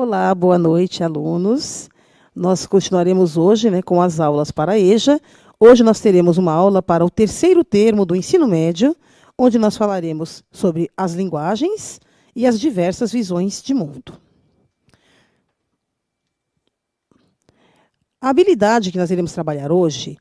Olá, boa noite, alunos. Nós continuaremos hoje né, com as aulas para a EJA. Hoje nós teremos uma aula para o terceiro termo do ensino médio, onde nós falaremos sobre as linguagens e as diversas visões de mundo. A habilidade que nós iremos trabalhar hoje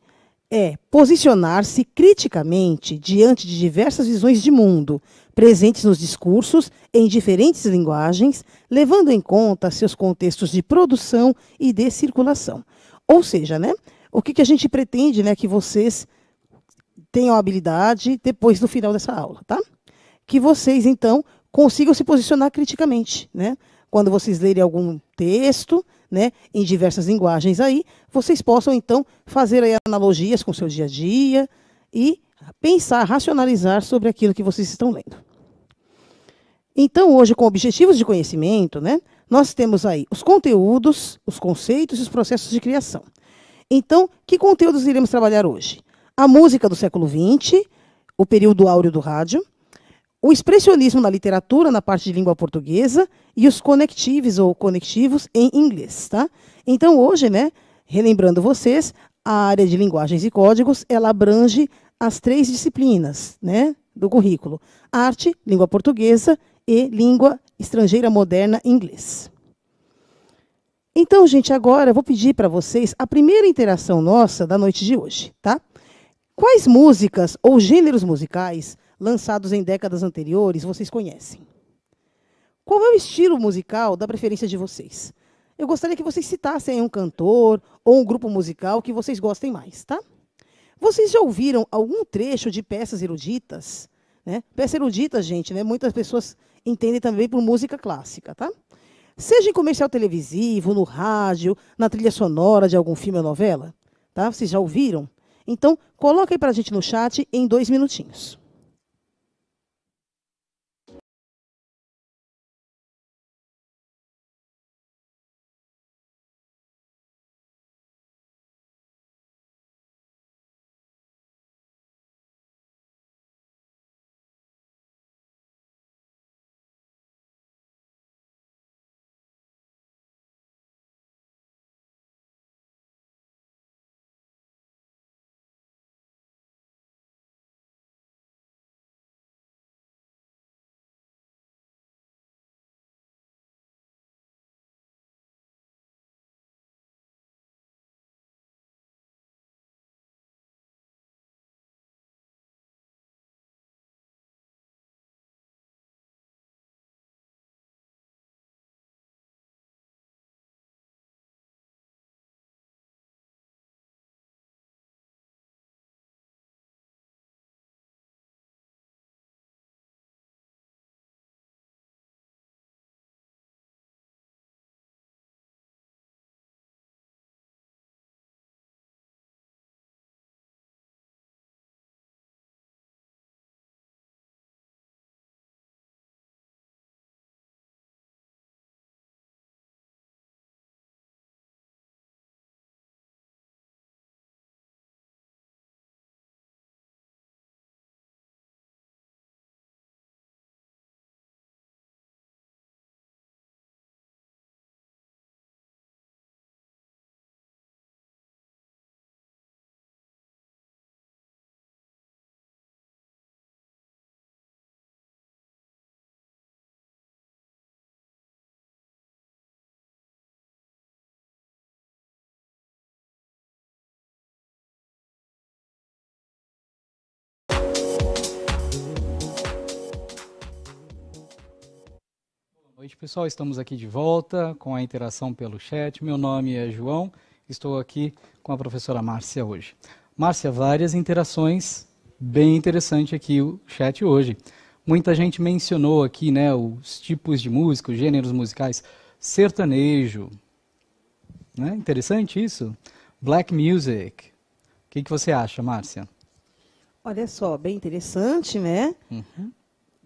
é posicionar-se criticamente diante de diversas visões de mundo, presentes nos discursos em diferentes linguagens, levando em conta seus contextos de produção e de circulação. Ou seja, né, o que, que a gente pretende né, que vocês tenham habilidade depois do final dessa aula, tá? Que vocês, então, consigam se posicionar criticamente, né? Quando vocês lerem algum texto, né, em diversas linguagens aí, vocês possam então fazer aí analogias com o seu dia a dia e pensar, racionalizar sobre aquilo que vocês estão lendo. Então, hoje, com objetivos de conhecimento, né, nós temos aí os conteúdos, os conceitos e os processos de criação. Então, que conteúdos iremos trabalhar hoje? A música do século XX, o período áureo do rádio, o expressionismo na literatura, na parte de língua portuguesa, e os conectives ou conectivos em inglês. Tá? Então, hoje, né, relembrando vocês, a área de linguagens e códigos ela abrange as três disciplinas né, do currículo: arte, língua portuguesa e língua estrangeira moderna inglês. Então, gente, agora eu vou pedir para vocês a primeira interação nossa da noite de hoje, tá? Quais músicas ou gêneros musicais lançados em décadas anteriores, vocês conhecem. Qual é o estilo musical da preferência de vocês? Eu gostaria que vocês citassem um cantor ou um grupo musical que vocês gostem mais, tá? Vocês já ouviram algum trecho de peças eruditas? Né? Peças eruditas, gente, né? muitas pessoas entendem também por música clássica, tá? Seja em comercial televisivo, no rádio, na trilha sonora de algum filme ou novela, tá? Vocês já ouviram? Então, coloque aí para a gente no chat em dois minutinhos. noite, pessoal. Estamos aqui de volta com a interação pelo chat. Meu nome é João, estou aqui com a professora Márcia hoje. Márcia, várias interações, bem interessante aqui o chat hoje. Muita gente mencionou aqui né, os tipos de música, os gêneros musicais, sertanejo. Né? Interessante isso? Black music. O que, que você acha, Márcia? Olha só, bem interessante, né? Uhum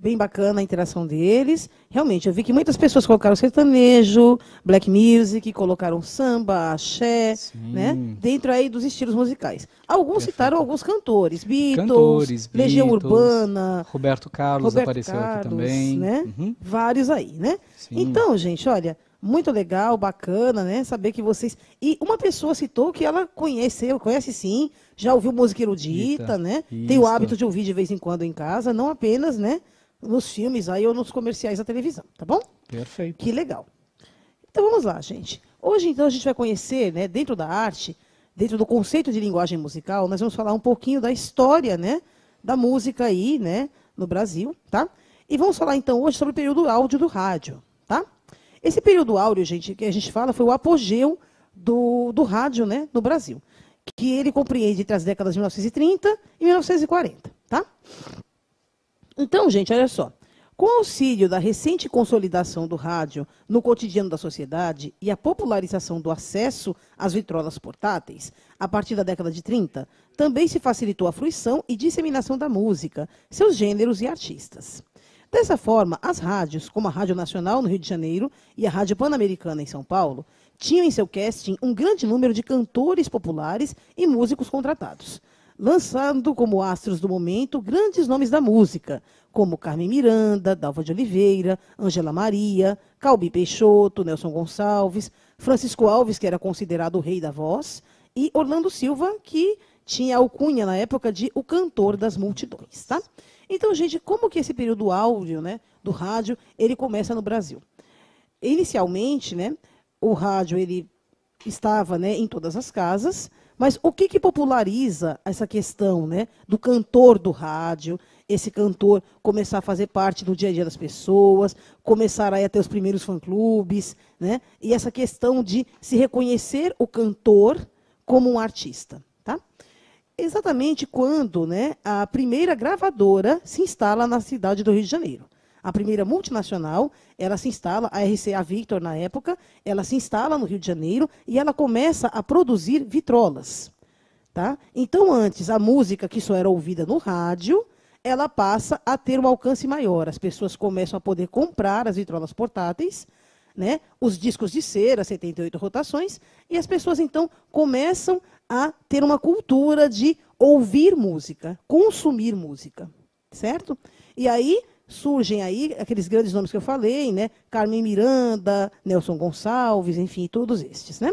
bem bacana a interação deles. Realmente, eu vi que muitas pessoas colocaram sertanejo, black music, colocaram samba, axé, né? Dentro aí dos estilos musicais. Alguns Perfeito. citaram alguns cantores, Beatles, cantores, Legião Beatles, Urbana, Roberto Carlos Roberto apareceu Carlos, aqui também, né? Uhum. Vários aí, né? Sim. Então, gente, olha, muito legal, bacana, né? Saber que vocês. E uma pessoa citou que ela conheceu, conhece sim, já ouviu música erudita, né? Isso. Tem o hábito de ouvir de vez em quando em casa, não apenas, né? nos filmes aí ou nos comerciais da televisão, tá bom? Perfeito. Que legal. Então vamos lá, gente. Hoje então a gente vai conhecer, né, dentro da arte, dentro do conceito de linguagem musical, nós vamos falar um pouquinho da história, né, da música aí, né, no Brasil, tá? E vamos falar então hoje sobre o período áudio do rádio, tá? Esse período áudio, gente, que a gente fala foi o apogeu do, do rádio, né, no Brasil, que ele compreende entre as décadas de 1930 e 1940, tá? Então, gente, olha só. Com o auxílio da recente consolidação do rádio no cotidiano da sociedade e a popularização do acesso às vitrolas portáteis, a partir da década de 30, também se facilitou a fruição e disseminação da música, seus gêneros e artistas. Dessa forma, as rádios, como a Rádio Nacional no Rio de Janeiro e a Rádio Pan-Americana em São Paulo, tinham em seu casting um grande número de cantores populares e músicos contratados lançando como astros do momento grandes nomes da música, como Carmen Miranda, Dalva de Oliveira, Angela Maria, Calbi Peixoto, Nelson Gonçalves, Francisco Alves, que era considerado o rei da voz, e Orlando Silva, que tinha alcunha na época de o cantor das multidões, tá? Então, gente, como que esse período áudio, né, do rádio, ele começa no Brasil? Inicialmente, né, o rádio ele estava, né, em todas as casas, mas o que, que populariza essa questão né, do cantor do rádio, esse cantor começar a fazer parte do dia a dia das pessoas, começar a ter os primeiros fã-clubes, né, e essa questão de se reconhecer o cantor como um artista? Tá? Exatamente quando né, a primeira gravadora se instala na cidade do Rio de Janeiro a primeira multinacional, ela se instala, a RCA Victor na época, ela se instala no Rio de Janeiro e ela começa a produzir vitrolas. Tá? Então, antes, a música que só era ouvida no rádio, ela passa a ter um alcance maior. As pessoas começam a poder comprar as vitrolas portáteis, né? os discos de cera, 78 rotações, e as pessoas, então, começam a ter uma cultura de ouvir música, consumir música. Certo? E aí, surgem aí aqueles grandes nomes que eu falei, né? Carmen Miranda, Nelson Gonçalves, enfim, todos estes, né?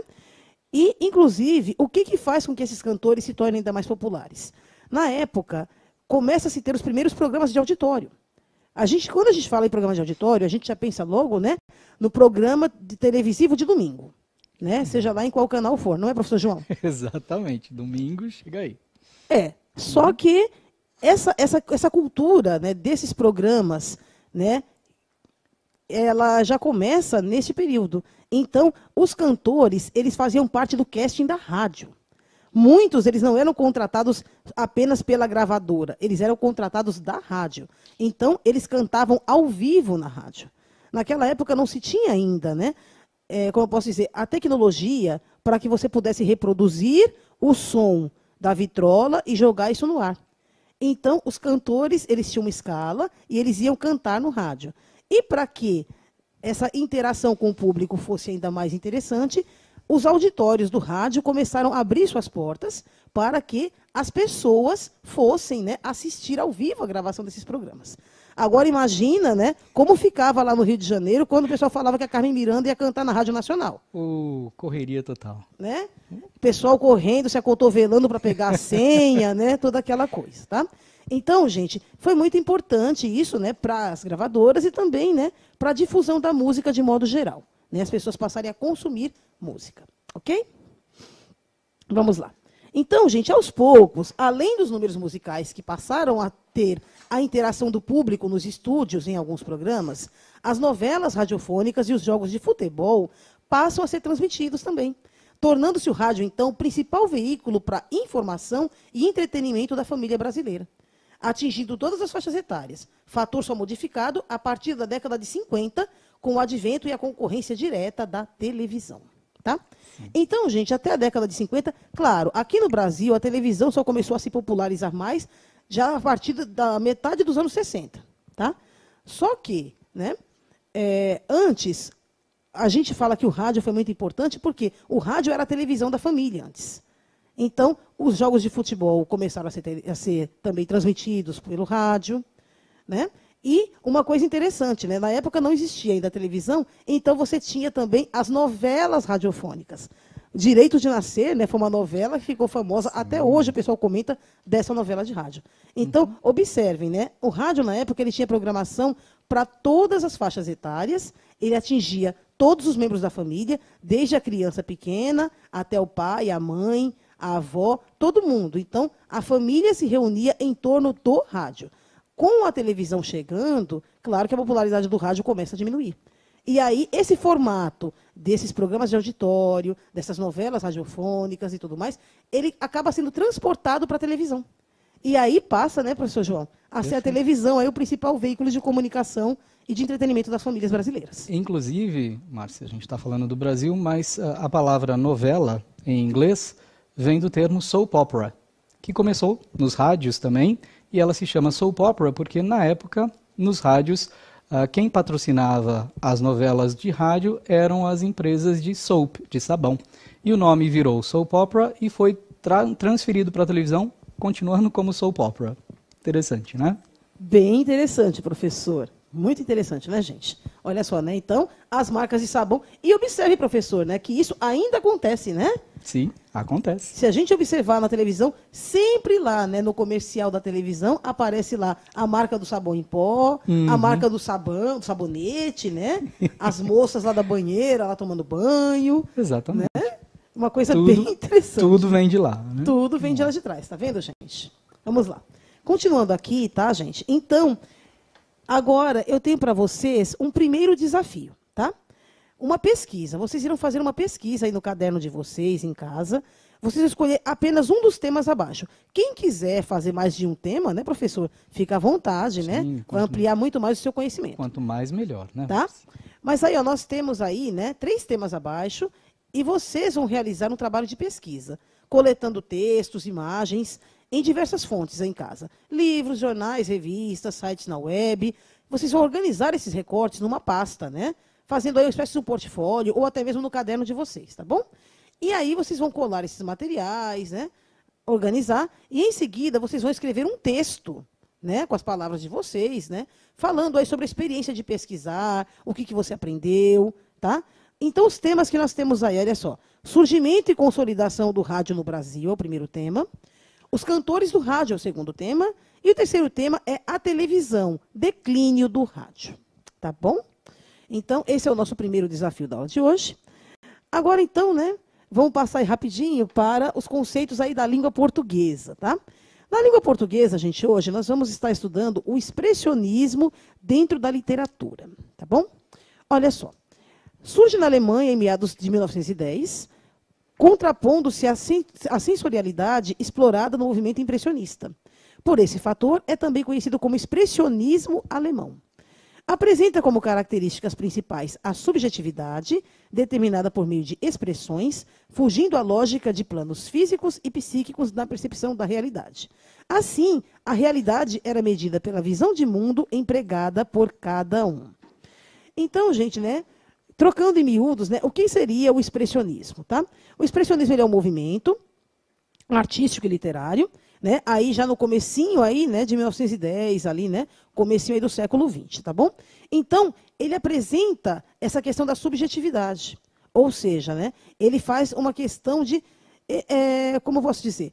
E, inclusive, o que, que faz com que esses cantores se tornem ainda mais populares? Na época, começa a se ter os primeiros programas de auditório. A gente, quando a gente fala em programa de auditório, a gente já pensa logo, né, no programa de televisivo de domingo, né? Seja lá em qual canal for, não é, professor João? Exatamente, domingo chega aí. É, só uhum. que essa, essa, essa cultura né, desses programas, né, ela já começa neste período. Então, os cantores, eles faziam parte do casting da rádio. Muitos, eles não eram contratados apenas pela gravadora, eles eram contratados da rádio. Então, eles cantavam ao vivo na rádio. Naquela época não se tinha ainda, né? É, como eu posso dizer, a tecnologia para que você pudesse reproduzir o som da vitrola e jogar isso no ar. Então, os cantores, eles tinham uma escala e eles iam cantar no rádio. E para que essa interação com o público fosse ainda mais interessante, os auditórios do rádio começaram a abrir suas portas para que as pessoas fossem né, assistir ao vivo a gravação desses programas. Agora imagina, né, como ficava lá no Rio de Janeiro quando o pessoal falava que a Carmen Miranda ia cantar na Rádio Nacional. O correria total. Né? O pessoal correndo, se acotovelando para pegar a senha, né, toda aquela coisa, tá? Então, gente, foi muito importante isso, né, para as gravadoras e também, né, para a difusão da música de modo geral, né? As pessoas passarem a consumir música, OK? Vamos lá. Então, gente, aos poucos, além dos números musicais que passaram a ter a interação do público nos estúdios em alguns programas, as novelas radiofônicas e os jogos de futebol passam a ser transmitidos também, tornando-se o rádio, então, o principal veículo para informação e entretenimento da família brasileira, atingindo todas as faixas etárias, fator só modificado a partir da década de 50, com o advento e a concorrência direta da televisão. Tá? Então, gente, até a década de 50, claro, aqui no Brasil a televisão só começou a se popularizar mais já a partir da metade dos anos 60. Tá? Só que, né, é, antes, a gente fala que o rádio foi muito importante porque o rádio era a televisão da família antes. Então, os jogos de futebol começaram a ser, a ser também transmitidos pelo rádio. Né? E uma coisa interessante, né? na época não existia ainda a televisão, então você tinha também as novelas radiofônicas. Direito de Nascer né, foi uma novela que ficou famosa, até hum. hoje o pessoal comenta dessa novela de rádio. Então, uhum. observem, né? o rádio na época ele tinha programação para todas as faixas etárias, ele atingia todos os membros da família, desde a criança pequena até o pai, a mãe, a avó, todo mundo. Então, a família se reunia em torno do rádio. Com a televisão chegando, claro que a popularidade do rádio começa a diminuir. E aí, esse formato desses programas de auditório, dessas novelas radiofônicas e tudo mais, ele acaba sendo transportado para a televisão. E aí passa, né, professor João, a ser a televisão aí o principal veículo de comunicação e de entretenimento das famílias brasileiras. Inclusive, Márcia, a gente está falando do Brasil, mas eh, a palavra novela, em inglês, vem do termo soap opera, que começou nos rádios também, e ela se chama soap opera porque na época nos rádios ah, quem patrocinava as novelas de rádio eram as empresas de soap, de sabão. E o nome virou soap opera e foi tra transferido para a televisão, continuando como soap opera. Interessante, né? Bem interessante, professor. Muito interessante, né, gente? Olha só, né? Então, as marcas de sabão. E observe, professor, né? Que isso ainda acontece, né? Sim, acontece. Se a gente observar na televisão, sempre lá, né? No comercial da televisão, aparece lá a marca do sabão em pó, uhum. a marca do sabão, do sabonete, né? As moças lá da banheira, lá tomando banho. Exatamente. Né? Uma coisa tudo, bem interessante. Tudo vem de lá, né? Tudo vem de lá de trás, tá vendo, gente? Vamos lá. Continuando aqui, tá, gente? Então, Agora, eu tenho para vocês um primeiro desafio, tá? Uma pesquisa. Vocês irão fazer uma pesquisa aí no caderno de vocês, em casa. Vocês escolher apenas um dos temas abaixo. Quem quiser fazer mais de um tema, né, professor? Fica à vontade, né? Sim, né? Vai ampliar muito mais o seu conhecimento. Quanto mais, melhor, né? Tá? Mas aí, ó, nós temos aí, né, três temas abaixo e vocês vão realizar um trabalho de pesquisa, coletando textos, imagens, em diversas fontes em casa: livros, jornais, revistas, sites na web. Vocês vão organizar esses recortes numa pasta, né? Fazendo aí uma espécie de um portfólio ou até mesmo no caderno de vocês, tá bom? E aí vocês vão colar esses materiais, né? Organizar e em seguida vocês vão escrever um texto né, com as palavras de vocês, né, falando aí sobre a experiência de pesquisar, o que, que você aprendeu, tá? Então, os temas que nós temos aí, olha só, surgimento e consolidação do rádio no Brasil é o primeiro tema, os cantores do rádio é o segundo tema. E o terceiro tema é a televisão, declínio do rádio. Tá bom? Então, esse é o nosso primeiro desafio da aula de hoje. Agora, então, né, vamos passar rapidinho para os conceitos aí da língua portuguesa, tá? Na língua portuguesa, gente, hoje nós vamos estar estudando o expressionismo dentro da literatura, tá bom? Olha só. Surge na Alemanha, em meados de 1910, contrapondo-se à, sen à sensorialidade explorada no movimento impressionista. Por esse fator, é também conhecido como expressionismo alemão. Apresenta como características principais a subjetividade, determinada por meio de expressões, fugindo à lógica de planos físicos e psíquicos na percepção da realidade. Assim, a realidade era medida pela visão de mundo empregada por cada um. Então, gente, né? Trocando em miúdos, né, o que seria o expressionismo? Tá? O expressionismo é um movimento artístico e literário, né, aí já no comecinho aí, né, de 1910 ali, né, comecinho aí do século 20, tá bom? Então, ele apresenta essa questão da subjetividade, ou seja, né, ele faz uma questão de, é, é como eu posso dizer,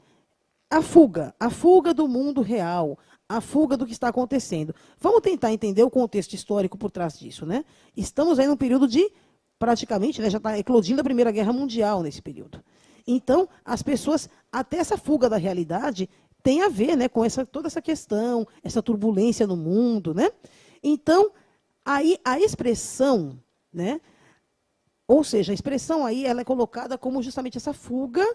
a fuga, a fuga do mundo real, a fuga do que está acontecendo. Vamos tentar entender o contexto histórico por trás disso, né? Estamos aí num período de praticamente, né, já está eclodindo a Primeira Guerra Mundial nesse período. Então, as pessoas, até essa fuga da realidade, tem a ver né, com essa, toda essa questão, essa turbulência no mundo. Né? Então, aí a expressão, né, ou seja, a expressão aí ela é colocada como justamente essa fuga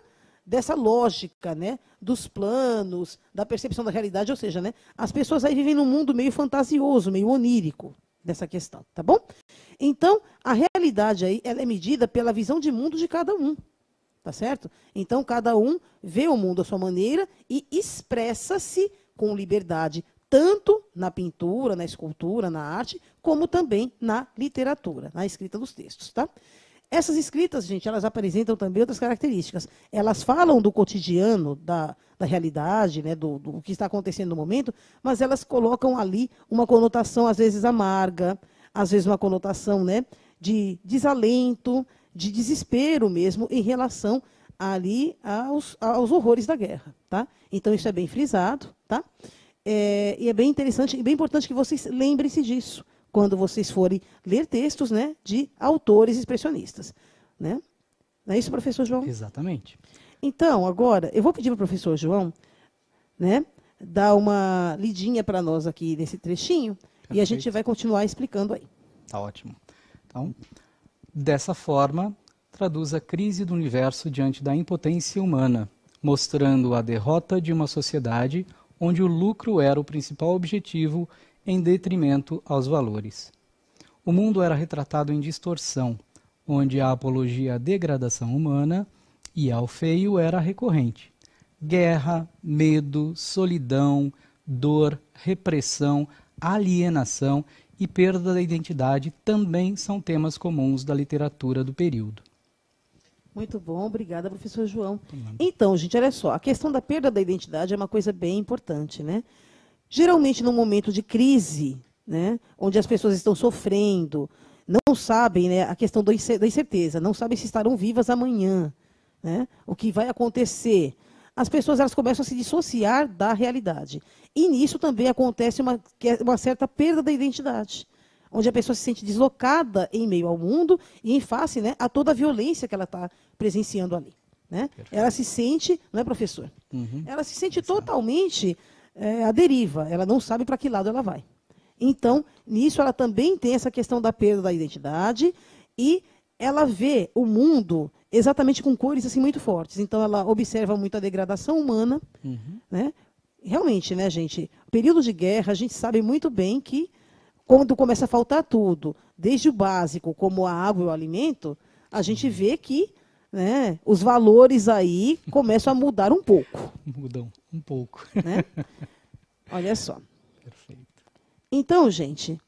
dessa lógica, né, dos planos, da percepção da realidade, ou seja, né, as pessoas aí vivem num mundo meio fantasioso, meio onírico dessa questão, tá bom? Então, a realidade aí, ela é medida pela visão de mundo de cada um, tá certo? Então, cada um vê o mundo à sua maneira e expressa-se com liberdade, tanto na pintura, na escultura, na arte, como também na literatura, na escrita dos textos, tá? Essas escritas, gente, elas apresentam também outras características. Elas falam do cotidiano, da, da realidade, né, do, do que está acontecendo no momento, mas elas colocam ali uma conotação, às vezes, amarga, às vezes uma conotação né, de desalento, de desespero mesmo, em relação ali aos, aos horrores da guerra. Tá? Então, isso é bem frisado. Tá? É, e é bem interessante e bem importante que vocês lembrem-se disso quando vocês forem ler textos né, de autores expressionistas. Né? Não é isso, professor João? Exatamente. Então, agora, eu vou pedir para o professor João né, dar uma lidinha para nós aqui nesse trechinho Perfeito. e a gente vai continuar explicando aí. Tá ótimo. Então, dessa forma, traduz a crise do universo diante da impotência humana, mostrando a derrota de uma sociedade onde o lucro era o principal objetivo em detrimento aos valores. O mundo era retratado em distorção, onde a apologia à degradação humana e ao feio era recorrente. Guerra, medo, solidão, dor, repressão, alienação e perda da identidade também são temas comuns da literatura do período. Muito bom, obrigada, professor João. Então, gente, olha só, a questão da perda da identidade é uma coisa bem importante, né? Geralmente, num momento de crise, né, onde as pessoas estão sofrendo, não sabem né, a questão da incerteza, não sabem se estarão vivas amanhã, né, o que vai acontecer. As pessoas elas começam a se dissociar da realidade. E nisso também acontece uma, é uma certa perda da identidade, onde a pessoa se sente deslocada em meio ao mundo e em face né, a toda a violência que ela está presenciando ali. Né? Ela se sente, não é, professor? Uhum. Ela se sente totalmente é, deriva, ela não sabe para que lado ela vai. Então, nisso ela também tem essa questão da perda da identidade e ela vê o mundo exatamente com cores assim muito fortes. Então ela observa muito a degradação humana, uhum. né? Realmente, né, gente? Período de guerra, a gente sabe muito bem que quando começa a faltar tudo, desde o básico, como a água e o alimento, a gente uhum. vê que né, os valores aí começam a mudar um pouco. Mudam um pouco. Né? Olha só. Perfeito. Então, gente,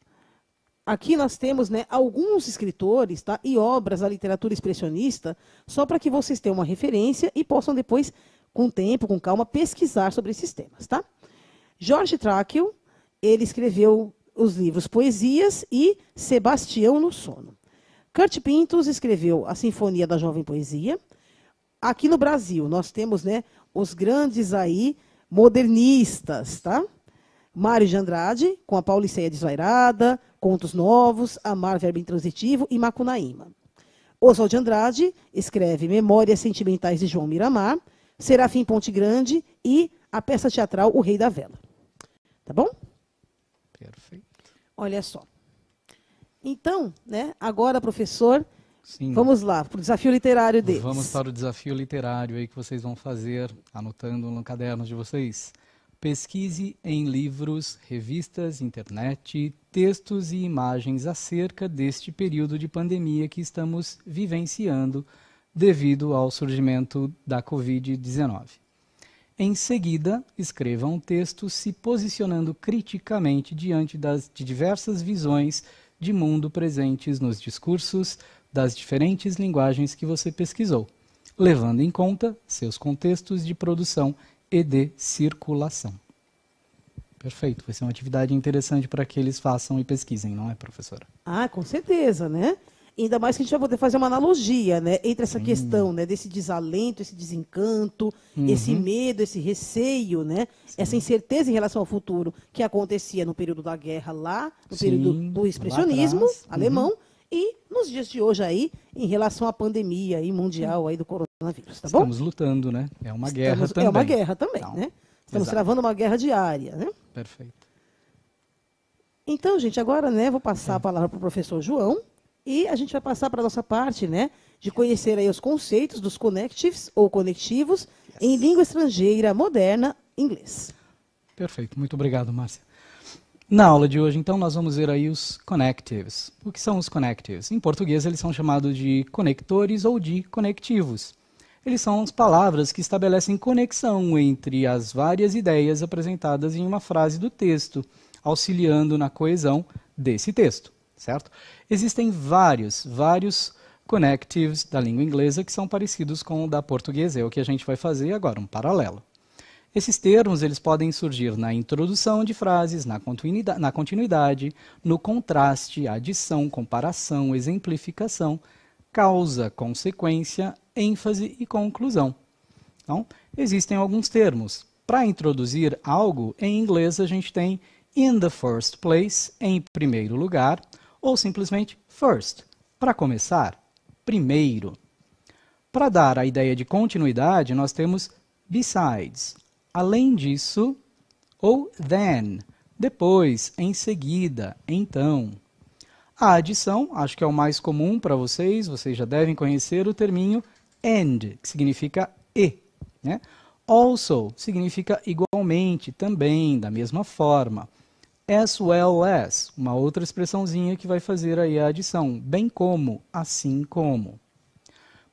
aqui nós temos né, alguns escritores tá, e obras da literatura expressionista, só para que vocês tenham uma referência e possam depois, com tempo, com calma, pesquisar sobre esses temas. Tá? Jorge Tráqueo, ele escreveu os livros Poesias e Sebastião no Sono. Kurt Pintos escreveu a Sinfonia da Jovem Poesia. Aqui no Brasil, nós temos né, os grandes aí modernistas, tá? Mário de Andrade, com a Pauliceia Desvairada, Contos Novos, Amar Verbo Intransitivo e Macunaíma. Oswald de Andrade escreve Memórias Sentimentais de João Miramar, Serafim Ponte Grande e a peça teatral O Rei da Vela. Tá bom? Perfeito. Olha só. Então, né, agora, professor, Sim. vamos lá para o desafio literário deles. Vamos para o desafio literário aí que vocês vão fazer, anotando no caderno de vocês. Pesquise em livros, revistas, internet, textos e imagens acerca deste período de pandemia que estamos vivenciando devido ao surgimento da Covid-19. Em seguida, escreva um texto se posicionando criticamente diante das, de diversas visões de mundo presentes nos discursos das diferentes linguagens que você pesquisou, levando em conta seus contextos de produção e de circulação. Perfeito, vai ser uma atividade interessante para que eles façam e pesquisem, não é, professora? Ah, com certeza, né? Ainda mais que a gente vai poder fazer uma analogia né, entre essa Sim. questão né, desse desalento, esse desencanto, uhum. esse medo, esse receio, né, essa incerteza em relação ao futuro que acontecia no período da guerra lá, no Sim. período do expressionismo uhum. alemão, uhum. e nos dias de hoje aí, em relação à pandemia aí, mundial aí do coronavírus, tá Estamos bom? Estamos lutando, né? É uma Estamos, guerra também. É uma guerra também, Não. né? Estamos Exato. travando uma guerra diária, né? Perfeito. Então, gente, agora né, vou passar é. a palavra para o professor João, e a gente vai passar para a nossa parte, né? De conhecer aí os conceitos dos connectives ou conectivos yes. em língua estrangeira moderna, inglês. Perfeito, muito obrigado, Márcia. Na aula de hoje, então, nós vamos ver aí os connectives. O que são os connectives? Em português, eles são chamados de conectores ou de conectivos. Eles são as palavras que estabelecem conexão entre as várias ideias apresentadas em uma frase do texto, auxiliando na coesão desse texto certo? Existem vários, vários connectives da língua inglesa que são parecidos com o da portuguesa, é o que a gente vai fazer agora, um paralelo. Esses termos eles podem surgir na introdução de frases, na continuidade, na continuidade, no contraste, adição, comparação, exemplificação, causa, consequência, ênfase e conclusão. Então, existem alguns termos. Para introduzir algo, em inglês a gente tem in the first place, em primeiro lugar, ou simplesmente first. Para começar, primeiro. Para dar a ideia de continuidade, nós temos besides. Além disso, ou then, depois, em seguida, então. A adição, acho que é o mais comum para vocês, vocês já devem conhecer o terminho and, que significa e. Né? Also significa igualmente, também, da mesma forma as well as, uma outra expressãozinha que vai fazer aí a adição, bem como, assim como.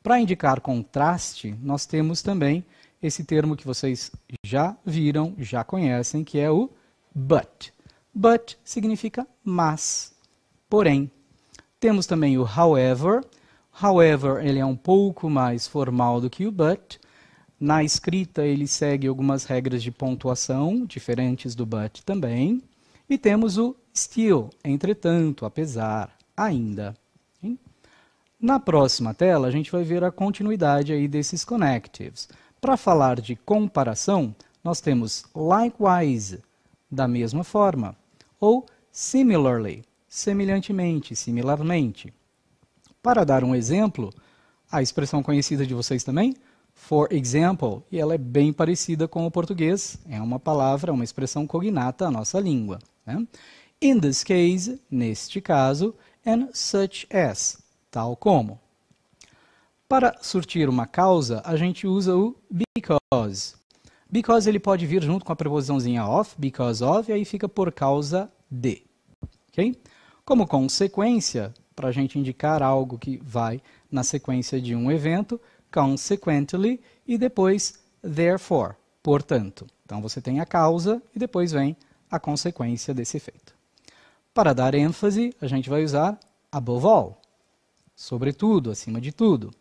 Para indicar contraste, nós temos também esse termo que vocês já viram, já conhecem, que é o but. But significa mas, porém. Temos também o however. However, ele é um pouco mais formal do que o but. Na escrita, ele segue algumas regras de pontuação, diferentes do but também. E temos o still, entretanto, apesar, ainda. Na próxima tela, a gente vai ver a continuidade aí desses connectives. Para falar de comparação, nós temos likewise, da mesma forma, ou similarly, semelhantemente, similarmente. Para dar um exemplo, a expressão conhecida de vocês também, for example, e ela é bem parecida com o português, é uma palavra, uma expressão cognata à nossa língua. Né? In this case, neste caso, and such as, tal como. Para surtir uma causa, a gente usa o because. Because ele pode vir junto com a preposiçãozinha of, because of, e aí fica por causa de. Okay? Como consequência, para a gente indicar algo que vai na sequência de um evento, consequently, e depois therefore, portanto. Então você tem a causa e depois vem a consequência desse efeito. Para dar ênfase, a gente vai usar above all, sobretudo, acima de tudo.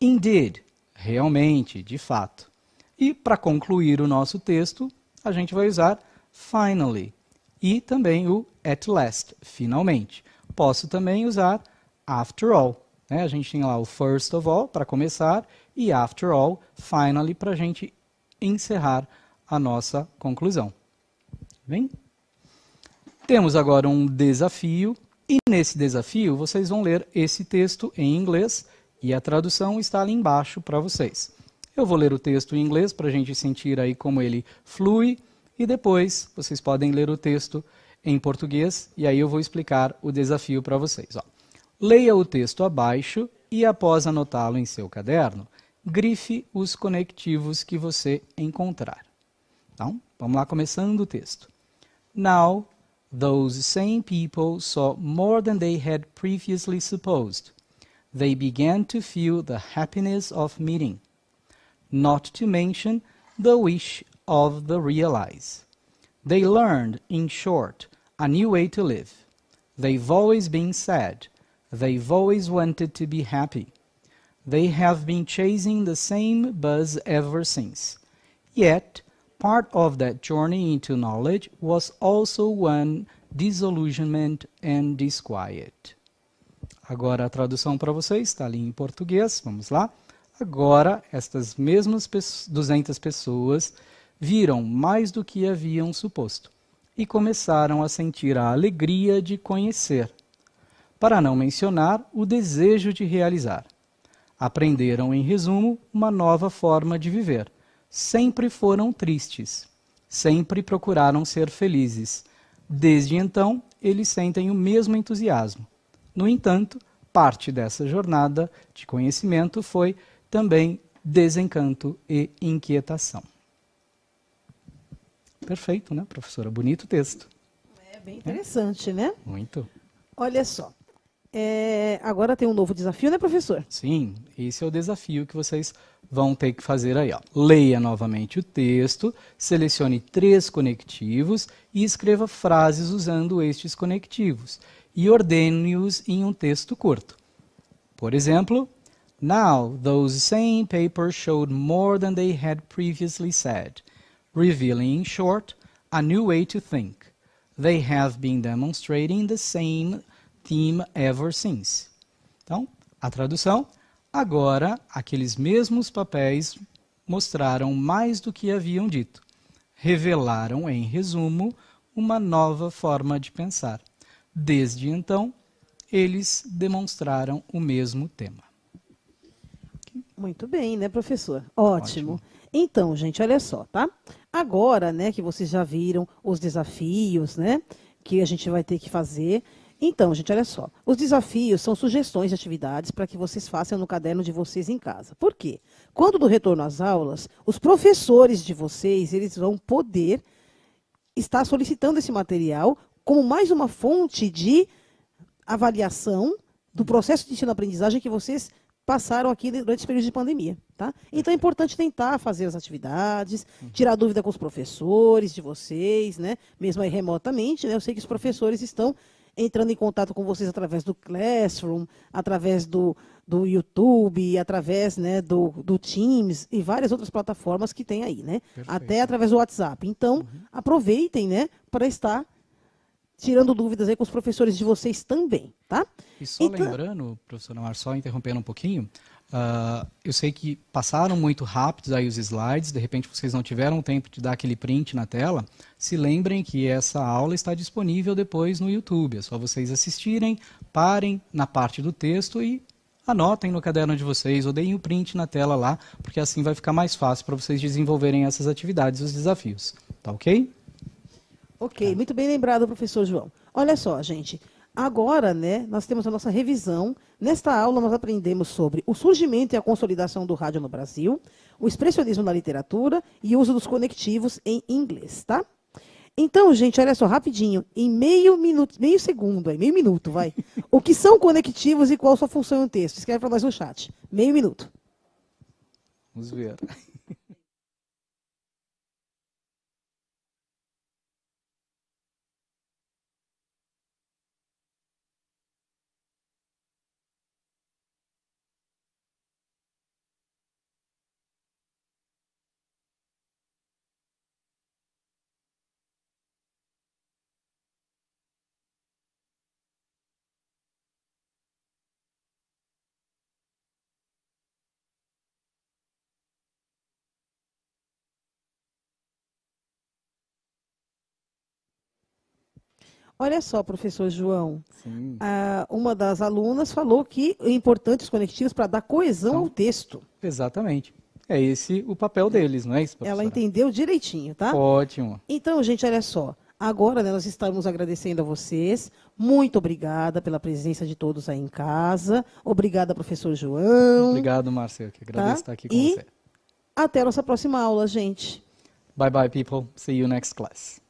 Indeed, realmente, de fato. E para concluir o nosso texto, a gente vai usar finally e também o at last, finalmente. Posso também usar after all. Né? A gente tem lá o first of all para começar e after all, finally, para a gente encerrar a nossa conclusão. Bem? Temos agora um desafio, e nesse desafio vocês vão ler esse texto em inglês, e a tradução está ali embaixo para vocês. Eu vou ler o texto em inglês para a gente sentir aí como ele flui, e depois vocês podem ler o texto em português, e aí eu vou explicar o desafio para vocês. Ó. Leia o texto abaixo e, após anotá-lo em seu caderno, grife os conectivos que você encontrar. Então, vamos lá, começando o texto. Now, those same people saw more than they had previously supposed. They began to feel the happiness of meeting, not to mention the wish of the realize. They learned, in short, a new way to live. They've always been sad. They've always wanted to be happy. They have been chasing the same buzz ever since. Yet, Part of that journey into knowledge was also one disillusionment and disquiet. Agora a tradução para vocês está ali em português, vamos lá. Agora, estas mesmas 200 pessoas viram mais do que haviam suposto e começaram a sentir a alegria de conhecer, para não mencionar o desejo de realizar. Aprenderam, em resumo, uma nova forma de viver, sempre foram tristes, sempre procuraram ser felizes. Desde então, eles sentem o mesmo entusiasmo. No entanto, parte dessa jornada de conhecimento foi também desencanto e inquietação. Perfeito, né, professora? Bonito texto. É bem interessante, é. né? Muito. Olha só. É, agora tem um novo desafio, né, professor? Sim, esse é o desafio que vocês vão ter que fazer aí. Ó. Leia novamente o texto, selecione três conectivos e escreva frases usando estes conectivos e ordene-os em um texto curto. Por exemplo, Now those same papers showed more than they had previously said, revealing, in short, a new way to think. They have been demonstrating the same team ever since. Então, a tradução. Agora, aqueles mesmos papéis mostraram mais do que haviam dito. Revelaram, em resumo, uma nova forma de pensar. Desde então, eles demonstraram o mesmo tema. Muito bem, né, professor? Ótimo. Ótimo. Então, gente, olha só, tá? Agora, né, que vocês já viram os desafios, né, que a gente vai ter que fazer, então, gente, olha só. Os desafios são sugestões de atividades para que vocês façam no caderno de vocês em casa. Por quê? Quando do retorno às aulas, os professores de vocês, eles vão poder estar solicitando esse material como mais uma fonte de avaliação do processo de ensino-aprendizagem que vocês passaram aqui durante esse período de pandemia. Tá? Então é importante tentar fazer as atividades, uhum. tirar dúvida com os professores de vocês, né? mesmo aí remotamente. Né? Eu sei que os professores estão entrando em contato com vocês através do Classroom, através do, do YouTube, através né, do, do Teams e várias outras plataformas que tem aí, né? Perfeito. Até através do WhatsApp. Então, uhum. aproveitem, né, para estar tirando dúvidas aí com os professores de vocês também, tá? E só então... lembrando, professor Namar, só interrompendo um pouquinho, Uh, eu sei que passaram muito rápidos aí os slides, de repente vocês não tiveram tempo de dar aquele print na tela. Se lembrem que essa aula está disponível depois no YouTube. É só vocês assistirem, parem na parte do texto e anotem no caderno de vocês ou deem o print na tela lá, porque assim vai ficar mais fácil para vocês desenvolverem essas atividades, os desafios. Tá ok? Ok, muito bem lembrado, professor João. Olha só, gente. Agora, né, nós temos a nossa revisão. Nesta aula, nós aprendemos sobre o surgimento e a consolidação do rádio no Brasil, o expressionismo na literatura e o uso dos conectivos em inglês, tá? Então, gente, olha só, rapidinho, em meio minuto, meio segundo, aí, é, meio minuto, vai. o que são conectivos e qual sua função no texto? Escreve para nós no chat. Meio minuto. Vamos ver. Olha só, professor João, ah, uma das alunas falou que é importante os conectivos para dar coesão então, ao texto. Exatamente. É esse o papel deles, não é isso, professora? Ela entendeu direitinho, tá? Ótimo. Então, gente, olha só. Agora né, nós estamos agradecendo a vocês. Muito obrigada pela presença de todos aí em casa. Obrigada, professor João. Obrigado, Marcelo, que agradeço tá? estar aqui com e você. Até a nossa próxima aula, gente. Bye bye, people. See you next class.